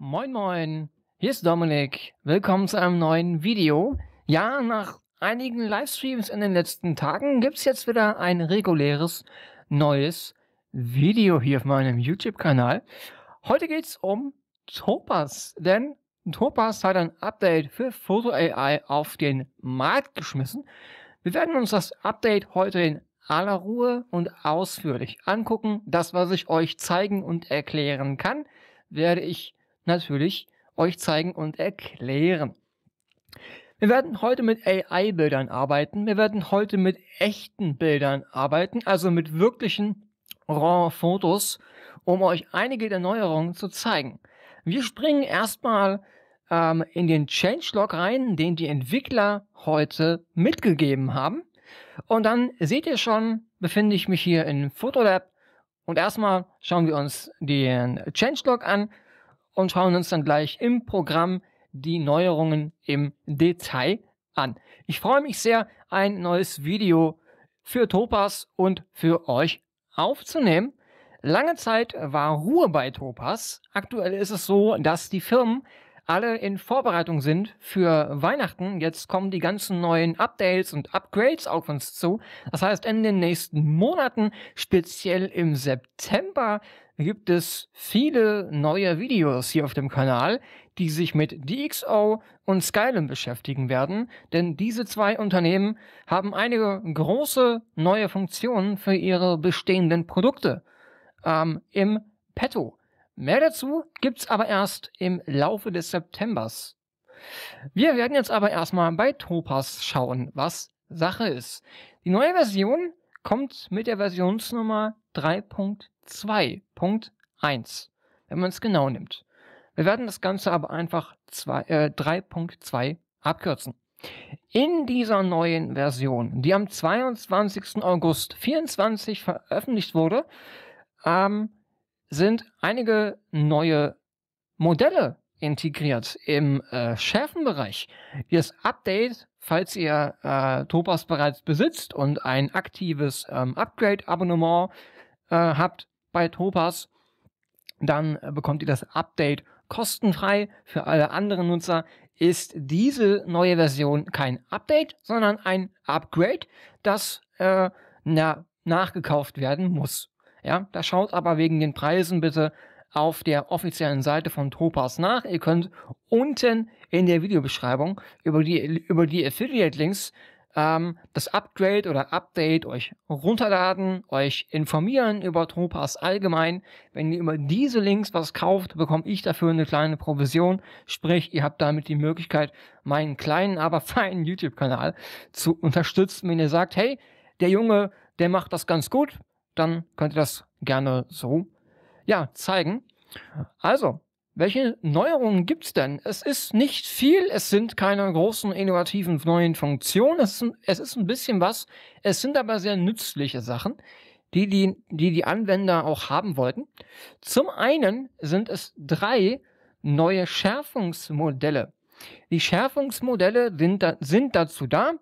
Moin Moin, hier ist Dominik. Willkommen zu einem neuen Video. Ja, nach einigen Livestreams in den letzten Tagen gibt es jetzt wieder ein reguläres neues Video hier auf meinem YouTube-Kanal. Heute geht es um Topaz, denn Topaz hat ein Update für Photo AI auf den Markt geschmissen. Wir werden uns das Update heute in aller Ruhe und ausführlich angucken. Das, was ich euch zeigen und erklären kann, werde ich natürlich euch zeigen und erklären. Wir werden heute mit AI-Bildern arbeiten. Wir werden heute mit echten Bildern arbeiten, also mit wirklichen RAW-Fotos, um euch einige der Neuerungen zu zeigen. Wir springen erstmal ähm, in den Changelog rein, den die Entwickler heute mitgegeben haben. Und dann seht ihr schon, befinde ich mich hier in Photolab. Und erstmal schauen wir uns den Changelog an und schauen uns dann gleich im Programm die Neuerungen im Detail an. Ich freue mich sehr, ein neues Video für Topas und für euch aufzunehmen. Lange Zeit war Ruhe bei Topas. Aktuell ist es so, dass die Firmen alle in Vorbereitung sind für Weihnachten. Jetzt kommen die ganzen neuen Updates und Upgrades auf uns zu. Das heißt, in den nächsten Monaten, speziell im September, gibt es viele neue Videos hier auf dem Kanal, die sich mit DxO und Skylum beschäftigen werden, denn diese zwei Unternehmen haben einige große neue Funktionen für ihre bestehenden Produkte ähm, im Petto. Mehr dazu gibt's aber erst im Laufe des Septembers. Wir werden jetzt aber erstmal bei Topaz schauen, was Sache ist. Die neue Version kommt mit der Versionsnummer 3. 2.1, wenn man es genau nimmt. Wir werden das Ganze aber einfach zwei, äh, 3.2 abkürzen. In dieser neuen Version, die am 22. August 2024 veröffentlicht wurde, ähm, sind einige neue Modelle integriert im äh, Schärfenbereich. Das Update, falls ihr äh, Topaz bereits besitzt und ein aktives ähm, Upgrade-Abonnement äh, habt, bei Topaz, dann äh, bekommt ihr das Update kostenfrei. Für alle anderen Nutzer ist diese neue Version kein Update, sondern ein Upgrade, das äh, na, nachgekauft werden muss. Ja, da schaut aber wegen den Preisen bitte auf der offiziellen Seite von Topaz nach. Ihr könnt unten in der Videobeschreibung über die, über die Affiliate-Links ähm, das Upgrade oder Update euch runterladen, euch informieren über Tropas allgemein. Wenn ihr über diese Links was kauft, bekomme ich dafür eine kleine Provision. Sprich, ihr habt damit die Möglichkeit, meinen kleinen, aber feinen YouTube-Kanal zu unterstützen. Wenn ihr sagt, hey, der Junge, der macht das ganz gut, dann könnt ihr das gerne so, ja, zeigen. Also, welche Neuerungen gibt es denn? Es ist nicht viel, es sind keine großen innovativen neuen Funktionen, es ist, ein, es ist ein bisschen was, es sind aber sehr nützliche Sachen, die die, die die Anwender auch haben wollten. Zum einen sind es drei neue Schärfungsmodelle. Die Schärfungsmodelle sind, sind dazu da,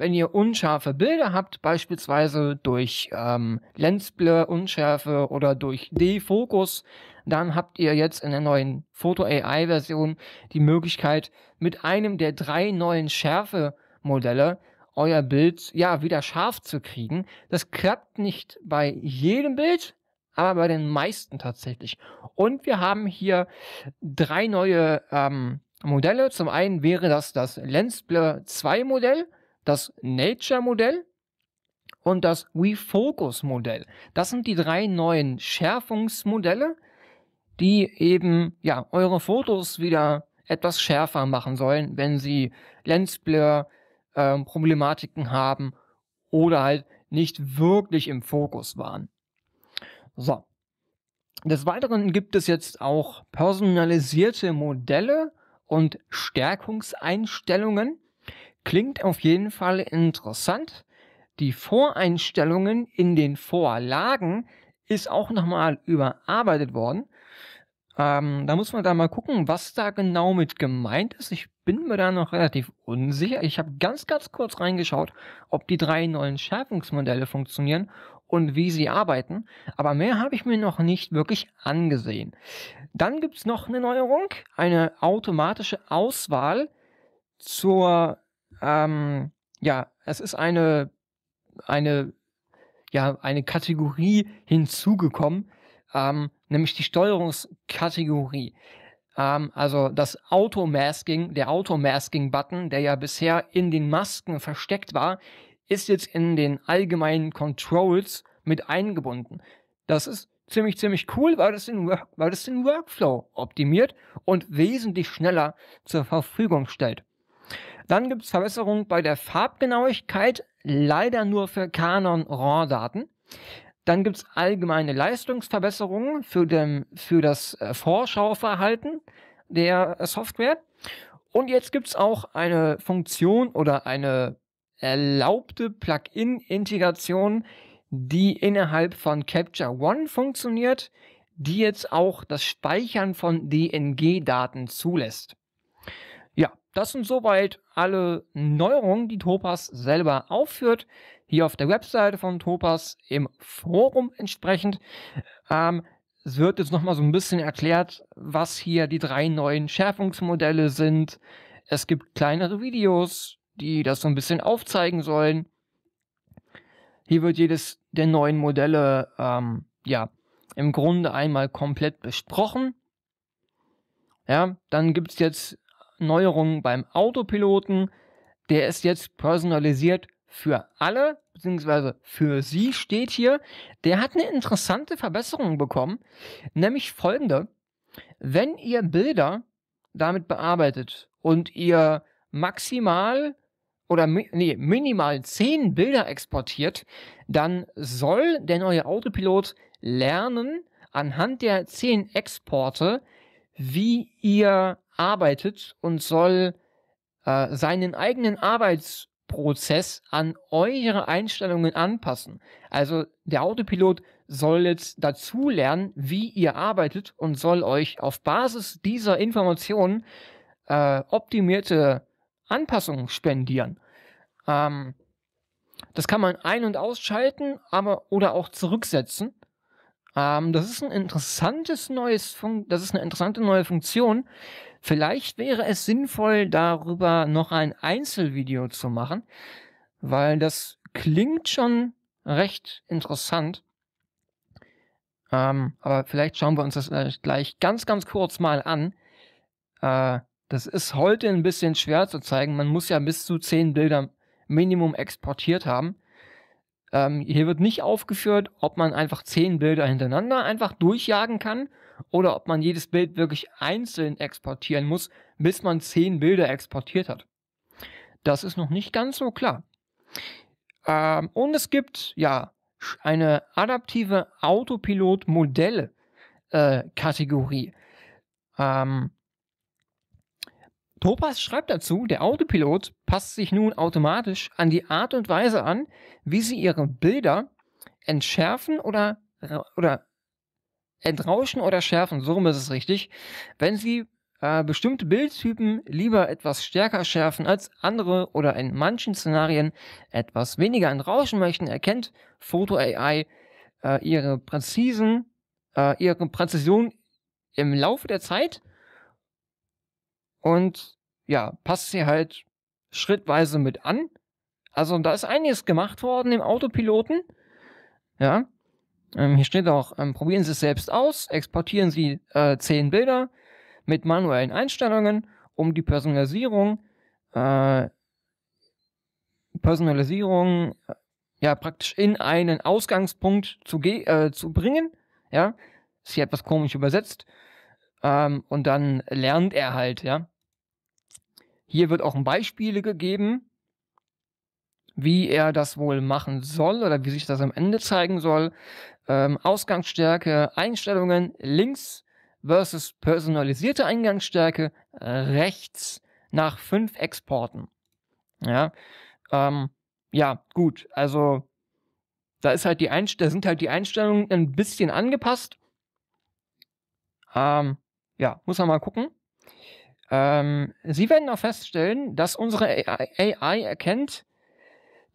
wenn ihr unscharfe Bilder habt, beispielsweise durch ähm, Lensblur, Unschärfe oder durch Defocus, dann habt ihr jetzt in der neuen Photo AI Version die Möglichkeit, mit einem der drei neuen Schärfemodelle euer Bild ja wieder scharf zu kriegen. Das klappt nicht bei jedem Bild, aber bei den meisten tatsächlich. Und wir haben hier drei neue ähm, Modelle. Zum einen wäre das das Lensblur 2 Modell das Nature-Modell und das wefocus modell Das sind die drei neuen Schärfungsmodelle, die eben ja eure Fotos wieder etwas schärfer machen sollen, wenn sie Lensblur äh, Problematiken haben oder halt nicht wirklich im Fokus waren. So. Des Weiteren gibt es jetzt auch personalisierte Modelle und Stärkungseinstellungen. Klingt auf jeden Fall interessant. Die Voreinstellungen in den Vorlagen ist auch nochmal überarbeitet worden. Ähm, da muss man da mal gucken, was da genau mit gemeint ist. Ich bin mir da noch relativ unsicher. Ich habe ganz, ganz kurz reingeschaut, ob die drei neuen Schärfungsmodelle funktionieren und wie sie arbeiten. Aber mehr habe ich mir noch nicht wirklich angesehen. Dann gibt es noch eine Neuerung, eine automatische Auswahl zur ähm, ja, es ist eine, eine, ja, eine Kategorie hinzugekommen, ähm, nämlich die Steuerungskategorie. Ähm, also das Automasking, der Automasking-Button, der ja bisher in den Masken versteckt war, ist jetzt in den allgemeinen Controls mit eingebunden. Das ist ziemlich, ziemlich cool, weil das, den Work, weil das den Workflow optimiert und wesentlich schneller zur Verfügung stellt. Dann gibt es Verbesserungen bei der Farbgenauigkeit, leider nur für Canon-RAW-Daten. Dann gibt es allgemeine Leistungsverbesserungen für, dem, für das äh, Vorschauverhalten der äh, Software. Und jetzt gibt es auch eine Funktion oder eine erlaubte Plugin-Integration, die innerhalb von Capture One funktioniert, die jetzt auch das Speichern von DNG-Daten zulässt. Das sind soweit alle Neuerungen, die Topaz selber aufführt. Hier auf der Webseite von Topaz im Forum entsprechend. Ähm, es wird jetzt nochmal so ein bisschen erklärt, was hier die drei neuen Schärfungsmodelle sind. Es gibt kleinere Videos, die das so ein bisschen aufzeigen sollen. Hier wird jedes der neuen Modelle ähm, ja, im Grunde einmal komplett besprochen. Ja, dann gibt es jetzt Neuerungen beim Autopiloten. Der ist jetzt personalisiert für alle, beziehungsweise für Sie steht hier. Der hat eine interessante Verbesserung bekommen, nämlich folgende. Wenn ihr Bilder damit bearbeitet und ihr maximal oder nee, minimal 10 Bilder exportiert, dann soll der neue Autopilot lernen, anhand der 10 Exporte, wie ihr arbeitet und soll äh, seinen eigenen Arbeitsprozess an eure Einstellungen anpassen. Also der Autopilot soll jetzt dazu lernen, wie ihr arbeitet und soll euch auf Basis dieser Informationen äh, optimierte Anpassungen spendieren. Ähm, das kann man ein- und ausschalten, aber oder auch zurücksetzen. Ähm, das ist ein interessantes neues Fun das ist eine interessante neue Funktion, Vielleicht wäre es sinnvoll, darüber noch ein Einzelvideo zu machen, weil das klingt schon recht interessant. Ähm, aber vielleicht schauen wir uns das äh, gleich ganz, ganz kurz mal an. Äh, das ist heute ein bisschen schwer zu zeigen. Man muss ja bis zu 10 Bilder Minimum exportiert haben. Ähm, hier wird nicht aufgeführt, ob man einfach 10 Bilder hintereinander einfach durchjagen kann oder ob man jedes Bild wirklich einzeln exportieren muss, bis man zehn Bilder exportiert hat. Das ist noch nicht ganz so klar. Ähm, und es gibt ja eine adaptive autopilot modell äh, kategorie Äh, ähm, Topas schreibt dazu, der Autopilot passt sich nun automatisch an die Art und Weise an, wie sie ihre Bilder entschärfen oder, äh, oder entrauschen oder schärfen, so rum ist es richtig, wenn Sie äh, bestimmte Bildtypen lieber etwas stärker schärfen als andere oder in manchen Szenarien etwas weniger entrauschen möchten, erkennt Photo AI äh, ihre präzisen, äh, ihre Präzision im Laufe der Zeit und ja, passt sie halt schrittweise mit an. Also da ist einiges gemacht worden im Autopiloten. Ja, ähm, hier steht auch, ähm, probieren Sie es selbst aus, exportieren Sie äh, 10 Bilder mit manuellen Einstellungen, um die Personalisierung, äh, Personalisierung äh, ja praktisch in einen Ausgangspunkt zu, äh, zu bringen. Ja, ist hier etwas komisch übersetzt. Ähm, und dann lernt er halt, ja. Hier wird auch ein Beispiel gegeben, wie er das wohl machen soll oder wie sich das am Ende zeigen soll ähm, Ausgangsstärke, Einstellungen links versus personalisierte Eingangsstärke rechts nach fünf Exporten. Ja, ähm, ja, gut, also da ist halt die da sind halt die Einstellungen ein bisschen angepasst. Ähm, ja, muss man mal gucken. Ähm, Sie werden auch feststellen, dass unsere AI, AI erkennt,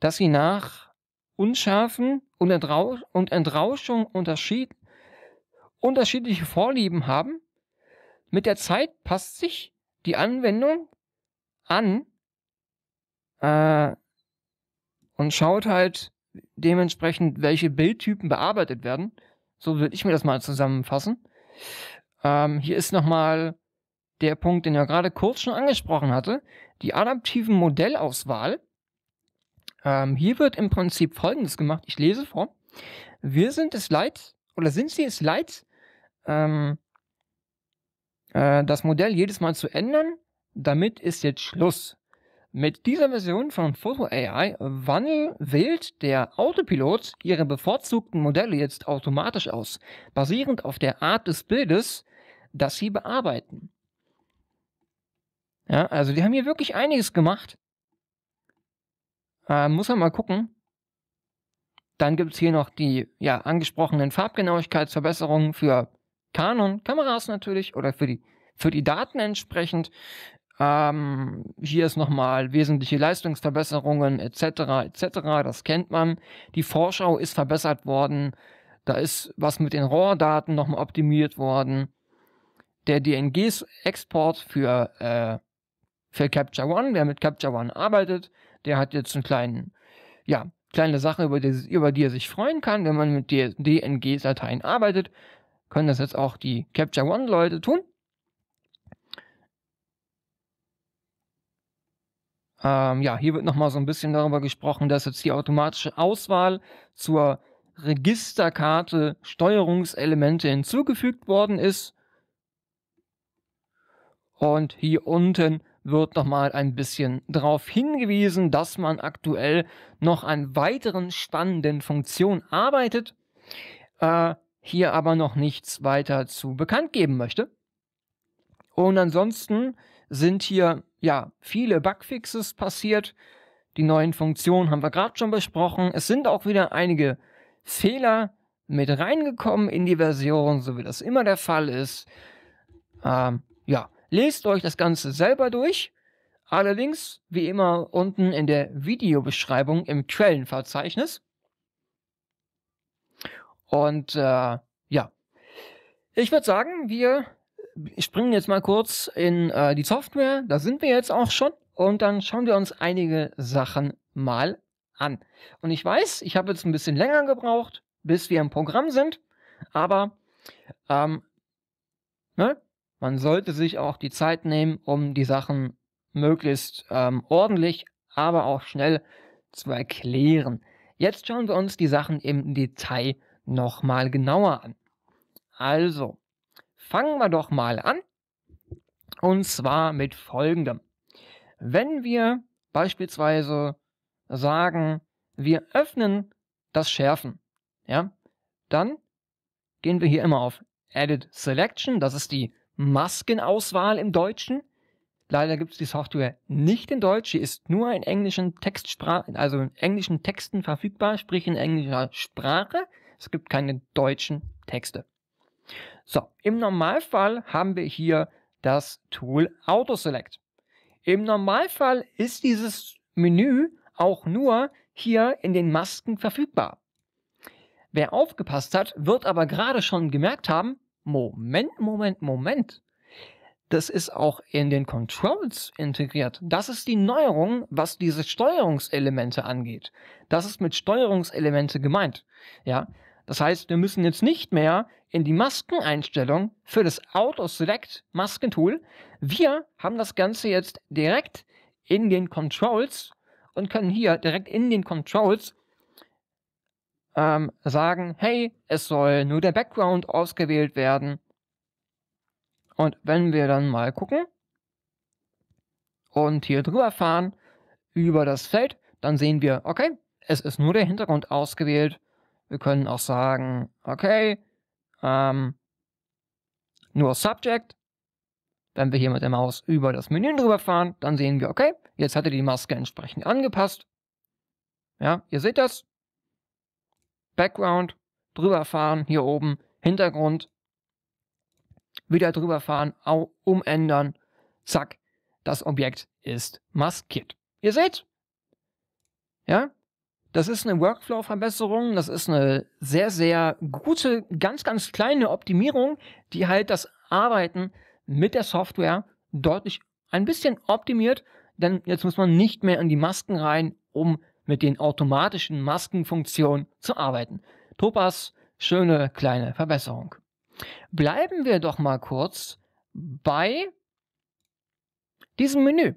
dass sie nach unscharfen und, Entrausch und Entrauschung unterschied unterschiedliche Vorlieben haben. Mit der Zeit passt sich die Anwendung an äh, und schaut halt dementsprechend, welche Bildtypen bearbeitet werden. So würde ich mir das mal zusammenfassen. Ähm, hier ist nochmal der Punkt, den er gerade kurz schon angesprochen hatte, die adaptiven Modellauswahl ähm, hier wird im Prinzip Folgendes gemacht. Ich lese vor. Wir sind es leid, oder sind sie es leid, ähm, äh, das Modell jedes Mal zu ändern. Damit ist jetzt Schluss. Mit dieser Version von Photo AI Wandel wählt der Autopilot ihre bevorzugten Modelle jetzt automatisch aus, basierend auf der Art des Bildes, das sie bearbeiten. Ja, also die haben hier wirklich einiges gemacht. Äh, muss man mal gucken. Dann gibt es hier noch die ja, angesprochenen Farbgenauigkeitsverbesserungen für Canon-Kameras natürlich oder für die, für die Daten entsprechend. Ähm, hier ist nochmal wesentliche Leistungsverbesserungen etc. etc. Das kennt man. Die Vorschau ist verbessert worden. Da ist was mit den Rohrdaten daten nochmal optimiert worden. Der DNGs-Export für, äh, für Capture One, wer mit Capture One arbeitet, der hat jetzt einen kleinen, ja, kleine Sache, über die, über die er sich freuen kann, wenn man mit DNG-Dateien arbeitet. Können das jetzt auch die Capture One-Leute tun? Ähm, ja, hier wird nochmal so ein bisschen darüber gesprochen, dass jetzt die automatische Auswahl zur Registerkarte Steuerungselemente hinzugefügt worden ist. Und hier unten wird nochmal ein bisschen darauf hingewiesen, dass man aktuell noch an weiteren spannenden Funktionen arbeitet, äh, hier aber noch nichts weiter zu bekannt geben möchte. Und ansonsten sind hier ja viele Bugfixes passiert. Die neuen Funktionen haben wir gerade schon besprochen. Es sind auch wieder einige Fehler mit reingekommen in die Version, so wie das immer der Fall ist. Ähm, ja, Lest euch das Ganze selber durch. Allerdings, wie immer, unten in der Videobeschreibung im Quellenverzeichnis. Und äh, ja, ich würde sagen, wir springen jetzt mal kurz in äh, die Software. Da sind wir jetzt auch schon. Und dann schauen wir uns einige Sachen mal an. Und ich weiß, ich habe jetzt ein bisschen länger gebraucht, bis wir im Programm sind. Aber ähm, ne, man sollte sich auch die Zeit nehmen, um die Sachen möglichst ähm, ordentlich, aber auch schnell zu erklären. Jetzt schauen wir uns die Sachen im Detail nochmal genauer an. Also, fangen wir doch mal an. Und zwar mit folgendem. Wenn wir beispielsweise sagen, wir öffnen das Schärfen, ja, dann gehen wir hier immer auf Edit Selection, das ist die Maskenauswahl im Deutschen. Leider gibt es die Software nicht in Deutsch, sie ist nur in englischen Textsprachen, also in englischen Texten verfügbar, sprich in englischer Sprache. Es gibt keine deutschen Texte. So, im Normalfall haben wir hier das Tool Autoselect. Im Normalfall ist dieses Menü auch nur hier in den Masken verfügbar. Wer aufgepasst hat, wird aber gerade schon gemerkt haben, Moment, Moment, Moment. Das ist auch in den Controls integriert. Das ist die Neuerung, was diese Steuerungselemente angeht. Das ist mit Steuerungselemente gemeint. Ja, das heißt, wir müssen jetzt nicht mehr in die Maskeneinstellung für das Auto-Select Maskentool. Wir haben das Ganze jetzt direkt in den Controls und können hier direkt in den Controls ähm, sagen, hey, es soll nur der Background ausgewählt werden. Und wenn wir dann mal gucken und hier drüber fahren über das Feld, dann sehen wir, okay, es ist nur der Hintergrund ausgewählt. Wir können auch sagen, okay, ähm, nur Subject. Wenn wir hier mit der Maus über das Menü drüber fahren, dann sehen wir, okay, jetzt hat er die Maske entsprechend angepasst. Ja, ihr seht das. Background, drüber fahren, hier oben, Hintergrund, wieder drüber fahren, umändern, zack, das Objekt ist maskiert. Ihr seht, ja, das ist eine Workflow-Verbesserung, das ist eine sehr, sehr gute, ganz, ganz kleine Optimierung, die halt das Arbeiten mit der Software deutlich ein bisschen optimiert, denn jetzt muss man nicht mehr in die Masken rein, um mit den automatischen Maskenfunktionen zu arbeiten. Topas, schöne kleine Verbesserung. Bleiben wir doch mal kurz bei diesem Menü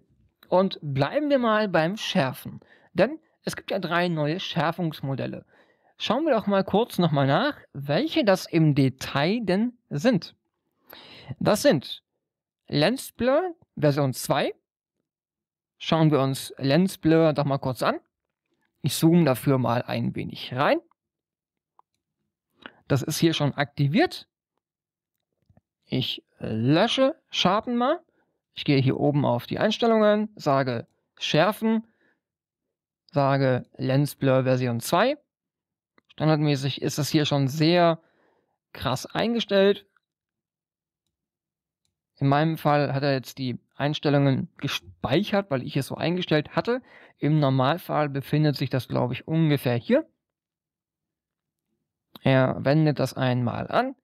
und bleiben wir mal beim Schärfen. Denn es gibt ja drei neue Schärfungsmodelle. Schauen wir doch mal kurz nochmal nach, welche das im Detail denn sind. Das sind Lens Blur Version 2. Schauen wir uns Lens Blur doch mal kurz an. Ich zoome dafür mal ein wenig rein. Das ist hier schon aktiviert. Ich lösche Sharpen mal. Ich gehe hier oben auf die Einstellungen, sage Schärfen, sage Lens Blur Version 2. Standardmäßig ist das hier schon sehr krass eingestellt. In meinem Fall hat er jetzt die Einstellungen gespeichert, weil ich es so eingestellt hatte. Im Normalfall befindet sich das, glaube ich, ungefähr hier. Er wendet das einmal an.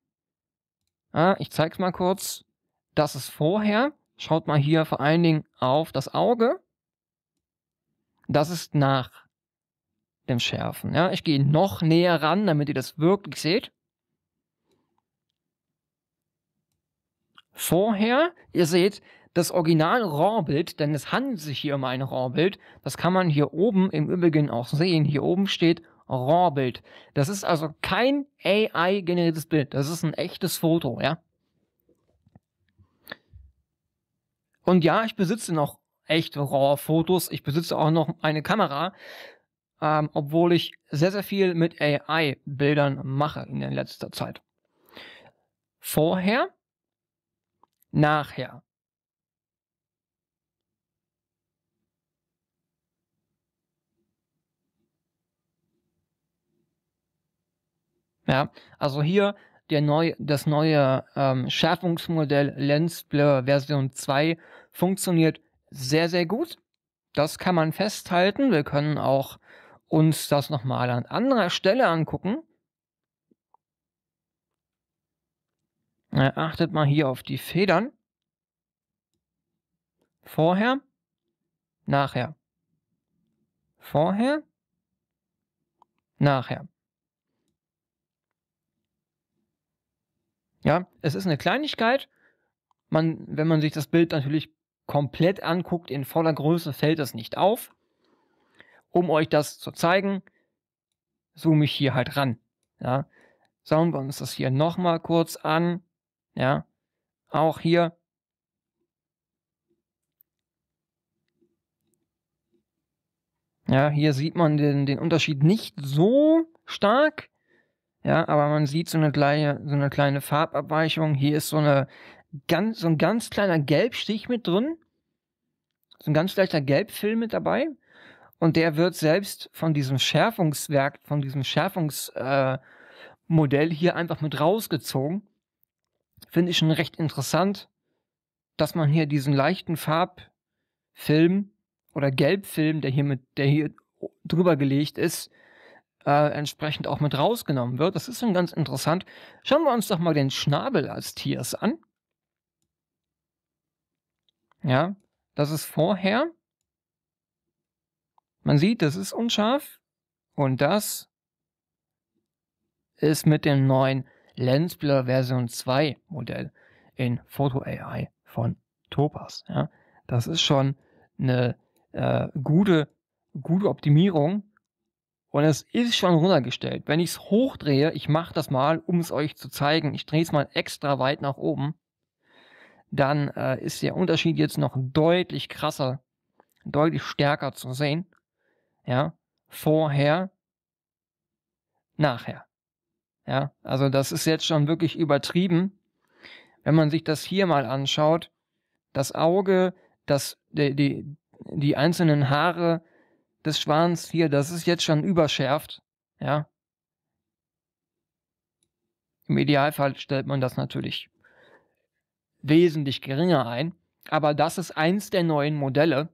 Ah, ich zeige es mal kurz. Das ist vorher. Schaut mal hier vor allen Dingen auf das Auge. Das ist nach dem Schärfen. Ja, ich gehe noch näher ran, damit ihr das wirklich seht. Vorher, ihr seht, das Original Raw-Bild, denn es handelt sich hier um ein Raw-Bild, das kann man hier oben im Übrigen auch sehen. Hier oben steht Raw-Bild. Das ist also kein AI-generiertes Bild. Das ist ein echtes Foto, ja. Und ja, ich besitze noch echte RAW-Fotos. Ich besitze auch noch eine Kamera, ähm, obwohl ich sehr, sehr viel mit AI-Bildern mache in der letzter Zeit. Vorher, nachher. Ja, also hier der neu, das neue ähm, Schärfungsmodell Lens Blur Version 2 funktioniert sehr, sehr gut. Das kann man festhalten. Wir können auch uns das nochmal an anderer Stelle angucken. Achtet mal hier auf die Federn. Vorher, nachher. Vorher, nachher. Ja, es ist eine Kleinigkeit. Man, wenn man sich das Bild natürlich komplett anguckt, in voller Größe fällt es nicht auf. Um euch das zu zeigen, zoome ich hier halt ran. Ja, schauen wir uns das hier nochmal kurz an. Ja, auch hier. Ja, hier sieht man den, den Unterschied nicht so stark. Ja, aber man sieht so eine kleine, so eine kleine Farbabweichung. Hier ist so eine ganz, so ein ganz kleiner Gelbstich mit drin. So ein ganz leichter Gelbfilm mit dabei. Und der wird selbst von diesem Schärfungswerk, von diesem Schärfungsmodell äh, hier einfach mit rausgezogen. Finde ich schon recht interessant, dass man hier diesen leichten Farbfilm oder Gelbfilm, der hier mit, der hier drüber gelegt ist, äh, entsprechend auch mit rausgenommen wird. Das ist schon ganz interessant. Schauen wir uns doch mal den Schnabel als Tiers an. Ja, das ist vorher. Man sieht, das ist unscharf. Und das ist mit dem neuen Lensblur Version 2 Modell in Photo AI von Topaz. Ja, das ist schon eine äh, gute, gute Optimierung und es ist schon runtergestellt. Wenn ich es hochdrehe, ich mache das mal, um es euch zu zeigen, ich drehe es mal extra weit nach oben, dann äh, ist der Unterschied jetzt noch deutlich krasser, deutlich stärker zu sehen. Ja, vorher, nachher. Ja, also das ist jetzt schon wirklich übertrieben. Wenn man sich das hier mal anschaut, das Auge, das, die, die, die einzelnen Haare, des Schwans hier, das ist jetzt schon überschärft. Ja. Im Idealfall stellt man das natürlich wesentlich geringer ein. Aber das ist eins der neuen Modelle,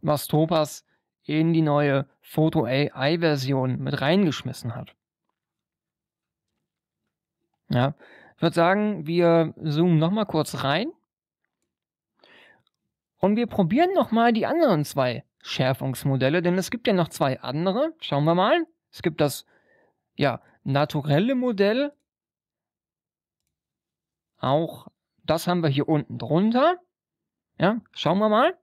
was Topas in die neue Photo AI-Version mit reingeschmissen hat. Ja, ich würde sagen, wir zoomen nochmal kurz rein und wir probieren nochmal die anderen zwei Schärfungsmodelle, denn es gibt ja noch zwei andere. Schauen wir mal. Es gibt das ja, naturelle Modell. Auch das haben wir hier unten drunter. Ja, schauen wir mal.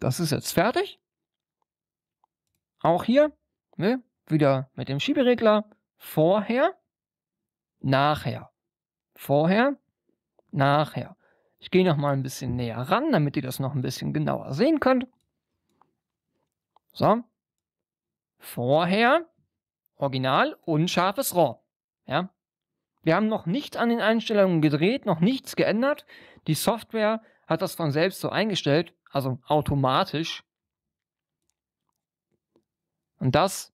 Das ist jetzt fertig. Auch hier ne, wieder mit dem Schieberegler vorher, nachher, vorher, nachher. Ich gehe noch mal ein bisschen näher ran, damit ihr das noch ein bisschen genauer sehen könnt. So. Vorher Original unscharfes RAW. Ja. Wir haben noch nichts an den Einstellungen gedreht, noch nichts geändert. Die Software hat das von selbst so eingestellt, also automatisch. Und das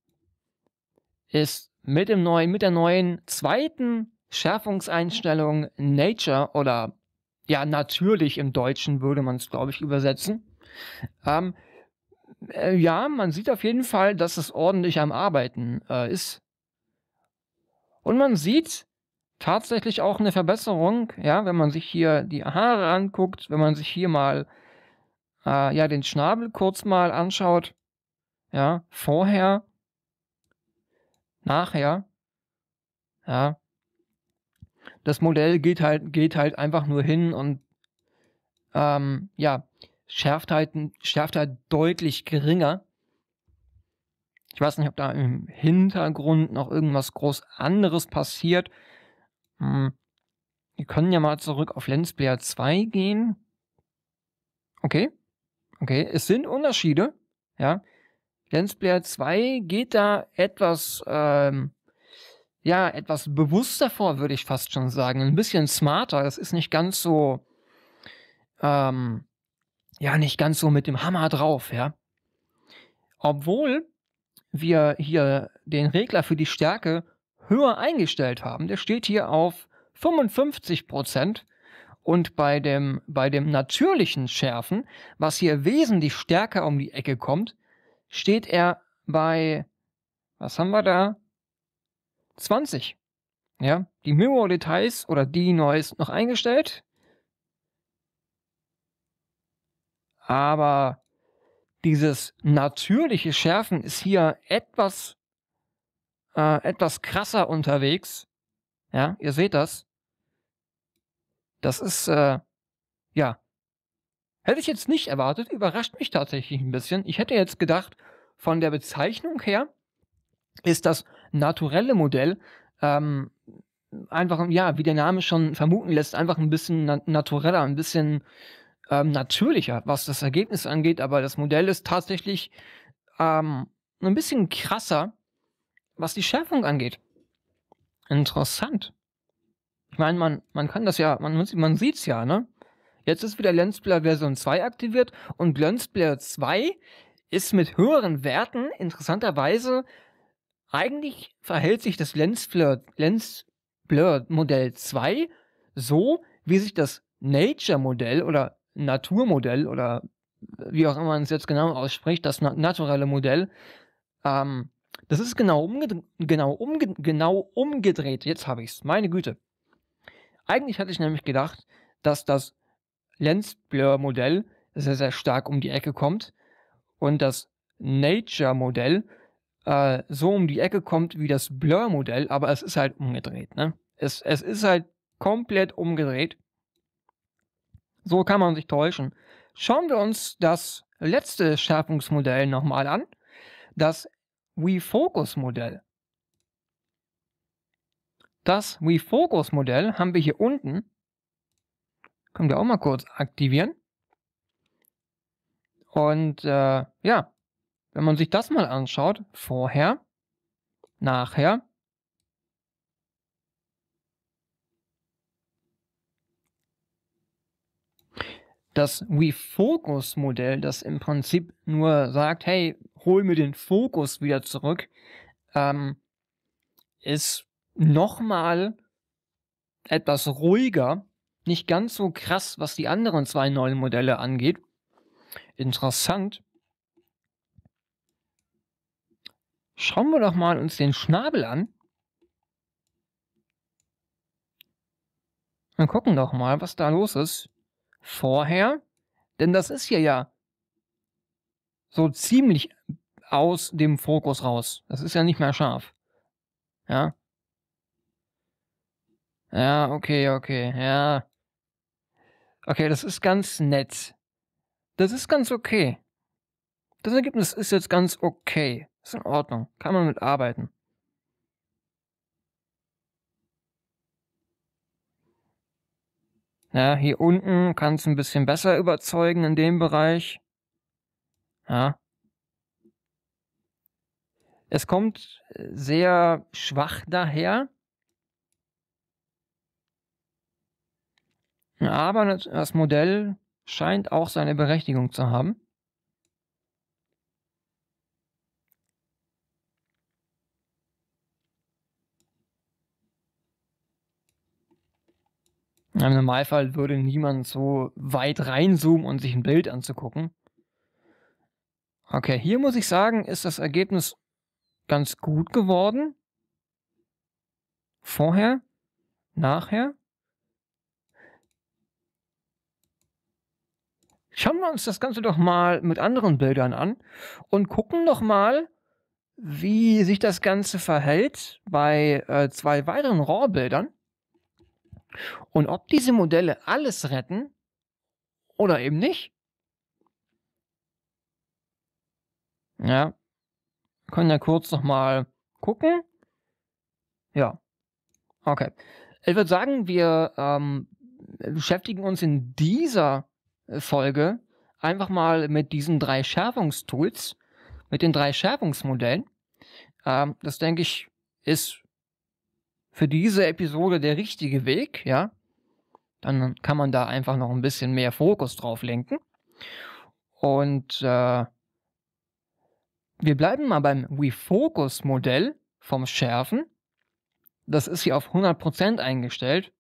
ist mit dem neuen, mit der neuen zweiten Schärfungseinstellung Nature oder ja, natürlich im Deutschen würde man es, glaube ich, übersetzen. Ähm, äh, ja, man sieht auf jeden Fall, dass es ordentlich am Arbeiten äh, ist. Und man sieht tatsächlich auch eine Verbesserung, ja, wenn man sich hier die Haare anguckt, wenn man sich hier mal äh, ja, den Schnabel kurz mal anschaut, ja, vorher, nachher, ja, das Modell geht halt, geht halt einfach nur hin und ähm, ja, schärft halt, schärft halt deutlich geringer. Ich weiß nicht, ob da im Hintergrund noch irgendwas groß anderes passiert. Hm. Wir können ja mal zurück auf Lensplayer 2 gehen. Okay. Okay, es sind Unterschiede. Ja. Lensplayer 2 geht da etwas ähm, ja, etwas bewusster vor, würde ich fast schon sagen. Ein bisschen smarter. Das ist nicht ganz so, ähm, ja, nicht ganz so mit dem Hammer drauf, ja. Obwohl wir hier den Regler für die Stärke höher eingestellt haben. Der steht hier auf 55 Prozent. Und bei dem, bei dem natürlichen Schärfen, was hier wesentlich stärker um die Ecke kommt, steht er bei, was haben wir da? 20. Ja, die Mirror-Details oder die Noise noch eingestellt. Aber dieses natürliche Schärfen ist hier etwas, äh, etwas krasser unterwegs. Ja, ihr seht das. Das ist, äh, ja. Hätte ich jetzt nicht erwartet, überrascht mich tatsächlich ein bisschen. Ich hätte jetzt gedacht, von der Bezeichnung her ist das naturelle Modell ähm, einfach, ja, wie der Name schon vermuten lässt, einfach ein bisschen na natureller, ein bisschen ähm, natürlicher, was das Ergebnis angeht. Aber das Modell ist tatsächlich ähm, ein bisschen krasser, was die Schärfung angeht. Interessant. Ich meine, man, man kann das ja, man, man sieht es ja, ne? Jetzt ist wieder Lensblur Version 2 aktiviert und Lensblur 2 ist mit höheren Werten interessanterweise eigentlich verhält sich das Lens Blur, Modell 2 so, wie sich das Nature Modell oder Naturmodell oder äh, wie auch immer man es jetzt genau ausspricht, das naturelle Modell, ähm, das ist genau, umgedreht, genau, umge genau umgedreht. Jetzt habe ich es. Meine Güte. Eigentlich hatte ich nämlich gedacht, dass das Lens-Blur-Modell sehr, sehr stark um die Ecke kommt und das Nature-Modell äh, so um die Ecke kommt wie das Blur-Modell, aber es ist halt umgedreht. Ne? Es, es ist halt komplett umgedreht. So kann man sich täuschen. Schauen wir uns das letzte Schärfungsmodell nochmal an, das wefocus modell Das wefocus modell haben wir hier unten. Können wir auch mal kurz aktivieren. Und äh, ja, wenn man sich das mal anschaut, vorher, nachher, das Refocus-Modell, das im Prinzip nur sagt, hey, hol mir den Fokus wieder zurück, ähm, ist nochmal etwas ruhiger, nicht ganz so krass, was die anderen zwei neuen Modelle angeht. Interessant, Schauen wir doch mal uns den Schnabel an. Dann gucken doch mal, was da los ist. Vorher, denn das ist hier ja so ziemlich aus dem Fokus raus. Das ist ja nicht mehr scharf. Ja. Ja, okay, okay, ja. Okay, das ist ganz nett. Das ist ganz okay. Das Ergebnis ist jetzt ganz okay. Ist in Ordnung. Kann man mitarbeiten. Ja, hier unten kann es ein bisschen besser überzeugen in dem Bereich. Ja. Es kommt äh, sehr schwach daher. Aber das Modell scheint auch seine Berechtigung zu haben. Im Normalfall würde niemand so weit reinzoomen und sich ein Bild anzugucken. Okay, hier muss ich sagen, ist das Ergebnis ganz gut geworden. Vorher, nachher. Schauen wir uns das Ganze doch mal mit anderen Bildern an und gucken doch mal, wie sich das Ganze verhält bei äh, zwei weiteren RAW-Bildern. Und ob diese Modelle alles retten oder eben nicht, ja, können wir kurz nochmal gucken. Ja, okay. Ich würde sagen, wir ähm, beschäftigen uns in dieser Folge einfach mal mit diesen drei Schärfungstools, mit den drei Schärfungsmodellen. Ähm, das denke ich ist für diese Episode der richtige Weg, ja, dann kann man da einfach noch ein bisschen mehr Fokus drauf lenken. Und äh, wir bleiben mal beim wefocus modell vom Schärfen. Das ist hier auf 100% eingestellt.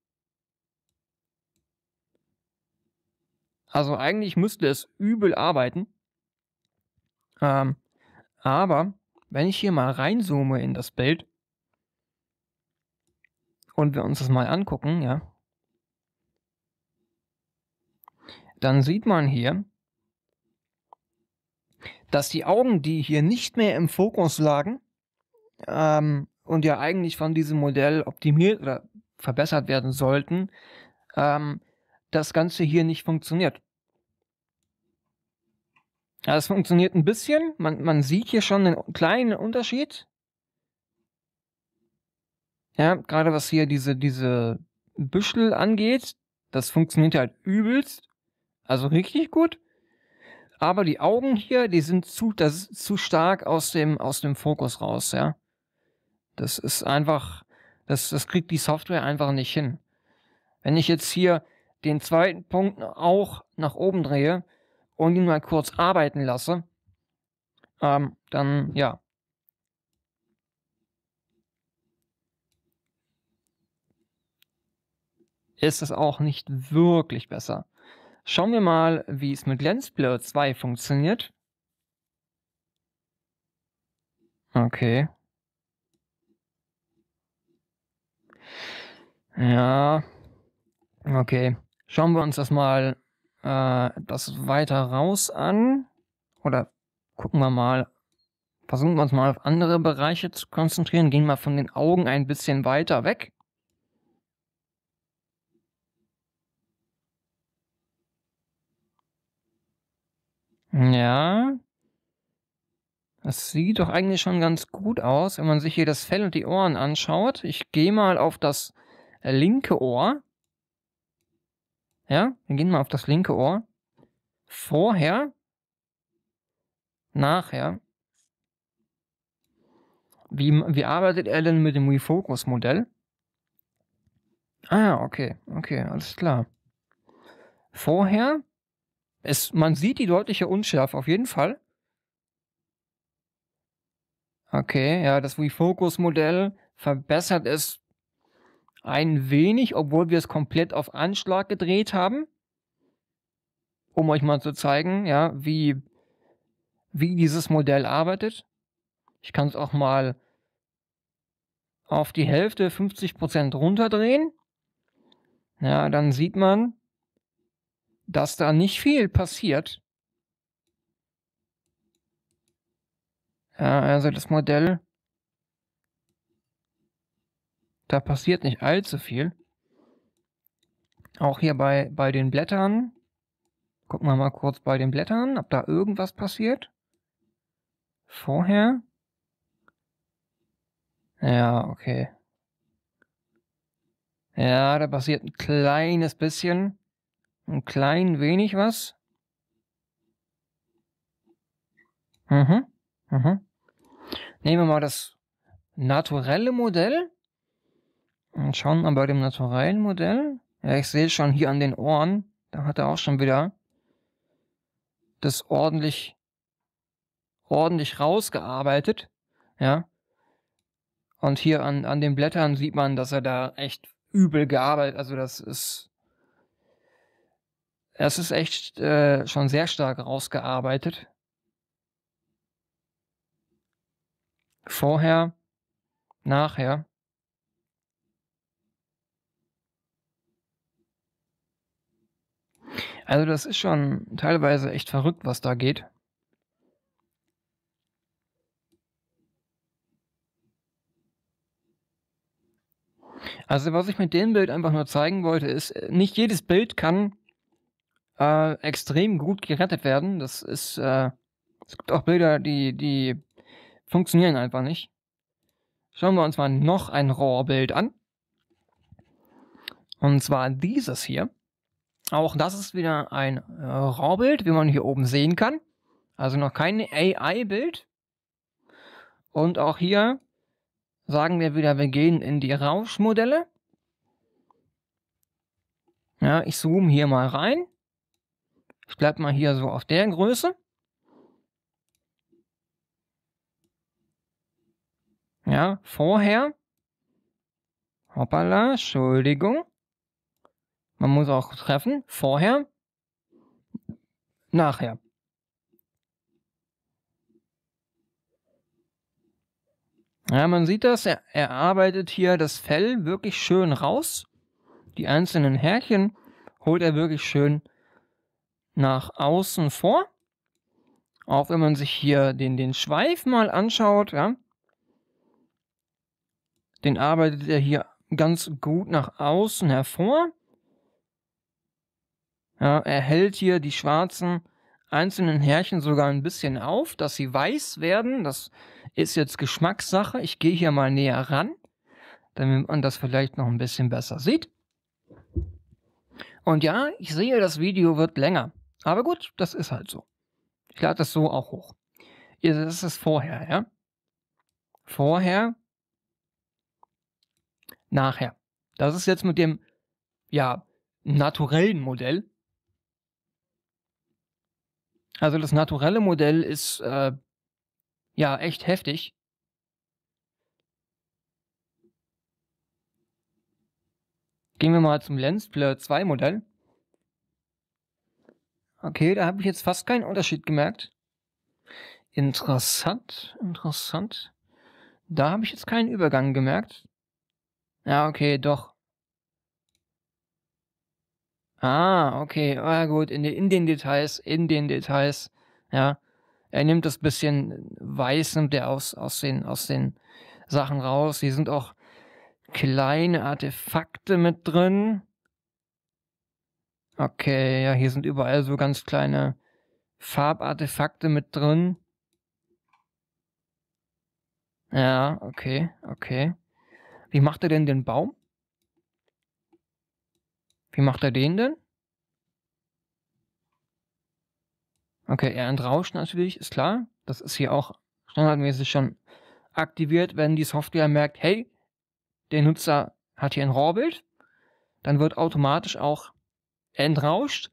Also eigentlich müsste es übel arbeiten. Ähm, aber wenn ich hier mal reinzoome in das Bild, und wir uns das mal angucken, ja, dann sieht man hier, dass die Augen, die hier nicht mehr im Fokus lagen ähm, und ja eigentlich von diesem Modell optimiert oder verbessert werden sollten, ähm, das Ganze hier nicht funktioniert. Ja, das funktioniert ein bisschen. Man, man sieht hier schon einen kleinen Unterschied. Ja, gerade was hier diese, diese Büschel angeht, das funktioniert halt übelst. Also richtig gut. Aber die Augen hier, die sind zu, das ist zu stark aus dem, aus dem Fokus raus, ja. Das ist einfach, das, das kriegt die Software einfach nicht hin. Wenn ich jetzt hier den zweiten Punkt auch nach oben drehe und ihn mal kurz arbeiten lasse, ähm, dann ja, ist es auch nicht wirklich besser. Schauen wir mal, wie es mit Lens Blur 2 funktioniert. Okay. Ja. Okay. Schauen wir uns das mal äh, das weiter raus an. Oder gucken wir mal. Versuchen wir uns mal auf andere Bereiche zu konzentrieren. Gehen wir von den Augen ein bisschen weiter weg. Ja. Das sieht doch eigentlich schon ganz gut aus, wenn man sich hier das Fell und die Ohren anschaut. Ich gehe mal auf das äh, linke Ohr. Ja, wir gehen mal auf das linke Ohr. Vorher. Nachher. Wie, wie arbeitet er denn mit dem Refocus-Modell? Ah, okay, okay, alles klar. Vorher es, man sieht die deutliche Unschärfe auf jeden Fall. Okay, ja, das Refocus-Modell verbessert es ein wenig, obwohl wir es komplett auf Anschlag gedreht haben. Um euch mal zu zeigen, ja, wie, wie dieses Modell arbeitet. Ich kann es auch mal auf die Hälfte 50% runterdrehen. Ja, dann sieht man, dass da nicht viel passiert. Ja, also das Modell, da passiert nicht allzu viel. Auch hier bei, bei den Blättern. Gucken wir mal kurz bei den Blättern, ob da irgendwas passiert. Vorher. Ja, okay. Ja, da passiert ein kleines bisschen. Ein klein wenig was. Mhm. Mhm. Nehmen wir mal das naturelle Modell. Und schauen mal bei dem naturellen Modell. Ja, ich sehe schon hier an den Ohren. Da hat er auch schon wieder das ordentlich, ordentlich rausgearbeitet. Ja. Und hier an, an den Blättern sieht man, dass er da echt übel gearbeitet, also das ist das ist echt äh, schon sehr stark rausgearbeitet. Vorher, nachher. Also das ist schon teilweise echt verrückt, was da geht. Also was ich mit dem Bild einfach nur zeigen wollte, ist, äh, nicht jedes Bild kann äh, extrem gut gerettet werden. Das ist, äh, es gibt auch Bilder, die, die funktionieren einfach nicht. Schauen wir uns mal noch ein Rohrbild an. Und zwar dieses hier. Auch das ist wieder ein äh, raw wie man hier oben sehen kann. Also noch kein AI-Bild. Und auch hier sagen wir wieder, wir gehen in die Rauschmodelle. Ja, ich zoome hier mal rein. Ich bleibe mal hier so auf der Größe. Ja, vorher. Hoppala, Entschuldigung. Man muss auch treffen. Vorher. Nachher. Ja, man sieht das. Er, er arbeitet hier das Fell wirklich schön raus. Die einzelnen Härchen holt er wirklich schön raus nach außen vor. Auch wenn man sich hier den, den Schweif mal anschaut, ja, den arbeitet er hier ganz gut nach außen hervor. Ja, er hält hier die schwarzen einzelnen Härchen sogar ein bisschen auf, dass sie weiß werden. Das ist jetzt Geschmackssache. Ich gehe hier mal näher ran, damit man das vielleicht noch ein bisschen besser sieht. Und ja, ich sehe, das Video wird länger. Aber gut, das ist halt so. Ich lade das so auch hoch. Das ist vorher, ja? Vorher, nachher. Das ist jetzt mit dem, ja, naturellen Modell. Also das naturelle Modell ist, äh, ja, echt heftig. Gehen wir mal zum Lensblur 2 Modell. Okay, da habe ich jetzt fast keinen Unterschied gemerkt. Interessant, interessant. Da habe ich jetzt keinen Übergang gemerkt. Ja, okay, doch. Ah, okay, ah, gut, in, in den Details, in den Details, ja. Er nimmt das bisschen weiß, nimmt er aus, aus, den, aus den Sachen raus. Hier sind auch kleine Artefakte mit drin. Okay, ja, hier sind überall so ganz kleine Farbartefakte mit drin. Ja, okay, okay. Wie macht er denn den Baum? Wie macht er den denn? Okay, er entrauscht natürlich, ist klar. Das ist hier auch standardmäßig schon aktiviert, wenn die Software merkt, hey, der Nutzer hat hier ein Rohrbild, dann wird automatisch auch entrauscht.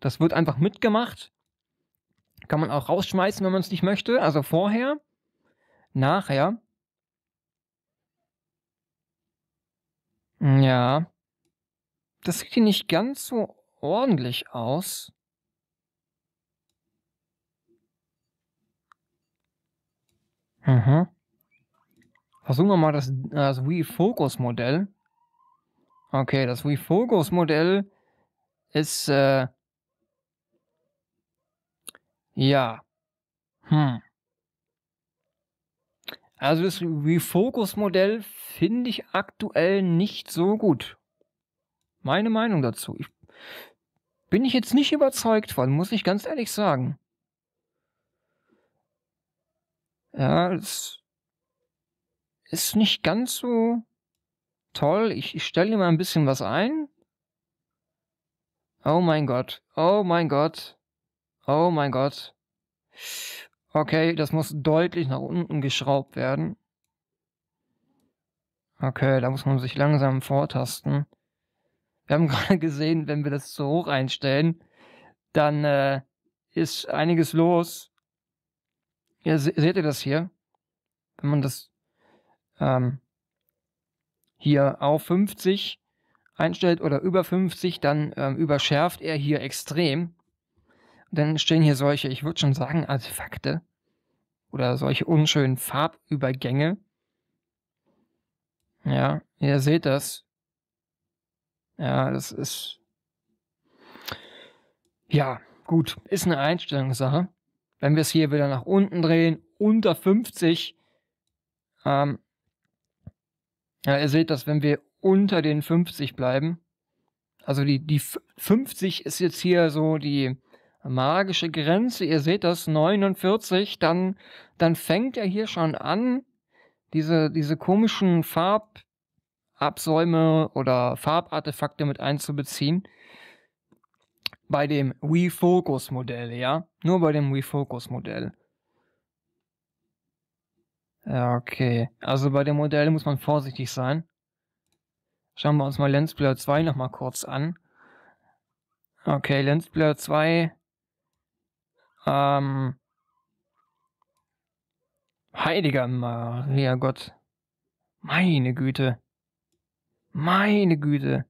Das wird einfach mitgemacht. Kann man auch rausschmeißen, wenn man es nicht möchte. Also vorher, nachher. Ja. Das sieht hier nicht ganz so ordentlich aus. Mhm. Versuchen wir mal das, das Wii Focus Modell. Okay, das Wii Focus Modell ist, äh, ja, hm. Also das Refocus-Modell finde ich aktuell nicht so gut. Meine Meinung dazu. Ich, bin ich jetzt nicht überzeugt von, muss ich ganz ehrlich sagen. Ja, es ist nicht ganz so toll. Ich, ich stelle mal ein bisschen was ein. Oh mein Gott. Oh mein Gott. Oh mein Gott. Okay, das muss deutlich nach unten geschraubt werden. Okay, da muss man sich langsam vortasten. Wir haben gerade gesehen, wenn wir das zu hoch einstellen, dann äh, ist einiges los. Ja, se seht ihr das hier? Wenn man das ähm, hier auf 50 einstellt oder über 50, dann ähm, überschärft er hier extrem. dann stehen hier solche, ich würde schon sagen, Artefakte oder solche unschönen Farbübergänge. Ja, ihr seht das. Ja, das ist. Ja, gut, ist eine Einstellungssache. Wenn wir es hier wieder nach unten drehen, unter 50, ähm, ja, ihr seht das, wenn wir unter den 50 bleiben. Also die, die 50 ist jetzt hier so die magische Grenze. Ihr seht das, 49, dann, dann fängt er hier schon an, diese, diese komischen Farbabsäume oder Farbartefakte mit einzubeziehen. Bei dem Refocus-Modell, ja? Nur bei dem Refocus-Modell. Ja, okay. Also bei dem Modell muss man vorsichtig sein. Schauen wir uns mal Lensplayer 2 nochmal kurz an. Okay, Lensplayer 2 ähm, Heiliger Maria Gott. Meine Güte. Meine Güte.